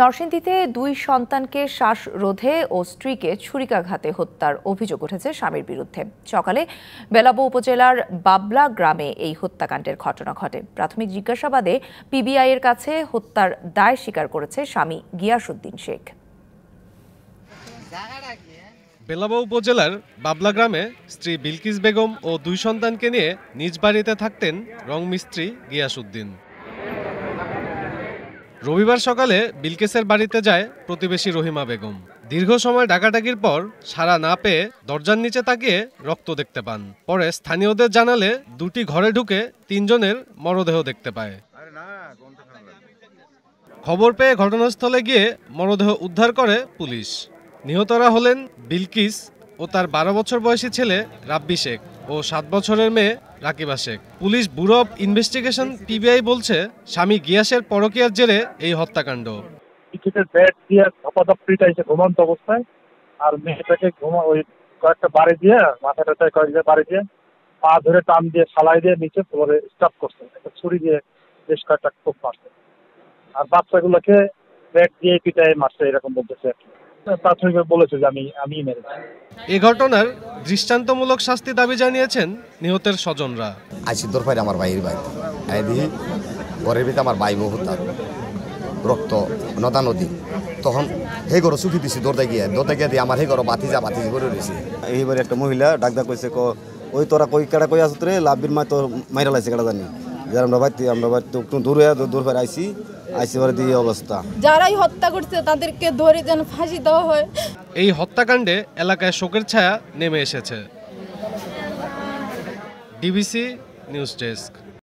নরসিংদীতে দুই সন্তানকে শ্বাসরোধে ও স্ত্রীকে ছুরিকাঘাতে হত্যার অভিযোগ উঠেছে স্বামীর বিরুদ্ধে সকালে বেলাবো উপজেলার বাবলা গ্রামে এই হত্যাকাণ্ডের ঘটনা ঘটে প্রাথমিক জিজ্ঞাসাবাদে পিবিআই এর কাছে হত্যার দায় স্বীকার করেছে স্বামী গিয়াসুদ্দিন শেখ বেলাবো উপজেলার বাবলা গ্রামে স্ত্রী বিলকিস বেগম ও দুই সন্তানকে নিয়ে নিজ বাড়িতে থাকতেন রং গিয়াসুদ্দিন রবিবার সকালে বিলকেসের বাড়িতে যায় প্রতিবেশী রহিমা বেগম দীর্ঘ সময় ডাকাডাকির পর সারা না পেয়ে দরজার নিচে তাকিয়ে রক্ত দেখতে পান পরে স্থানীয়দের জানালে দুটি ঘরে ঢুকে তিনজনের মরদেহ দেখতে পায় খবর পেয়ে ঘটনাস্থলে গিয়ে মরদেহ উদ্ধার করে পুলিশ নিহতরা হলেন বিলকিস ও তার বারো বছর বয়সী ছেলে রাব্বি শেখ ও সাত বছরের মেয়ে Rakiba Sheikh police bureau of investigation PBI বলছে স্বামী গিয়াসের পরকীয়ার জেরে এই হত্যাকাণ্ড টিকিটের ব্যাট দিয়ে ধপাধপটিটা এসে ঘুমন্ত অবস্থায় আর মেয়েটাকে ঘুমা ওই কয়েকটা বাড়ি দিয়ে মাথাটাতে কয়েকটা বাড়ি দিয়ে পা ধরে টান দিয়ে সালাই দিয়ে নিচে ফ্লোরে স্টাফ করছে একটা ছুরি দিয়ে বেশ কয়েকটা খুব মারছে আর বাচ্চাগুলোকে ব্যাট দিয়ে পিটায় মারছে এরকম বলতেছে আর কি বলেছে আমি আমি মেরেছি ঘটনার দৃষ্টান্তমূলক শাস্তি দাবি জানিয়েছেন নিহতের স্বজনরা আমার ভাইয়ের ভাই ঘরের ভিতরে আমার ভাই রক্ত নদা নদী তখন সেই ঘর চুকি দিছি দৌড়তে গিয়ে গিয়ে দিয়ে আমার সেই ঘর বাতিজা বাতিজি করে রয়েছে এইবার একটা মহিলা ডাক ডাক কইছে ক ওই তোরা কই কেডা কই আসত রে লাভবির মায় মাইরা লাইছে কেটা জানি যে আমরা আইসি অবস্থা যারাই হত্যা করছে তাদেরকে ধরে যেন ফাঁসি দেওয়া হয় এই হত্যাকাণ্ডে এলাকায় শোকের ছায়া নেমে এসেছে ডিবিসি নিউজ ডেস্ক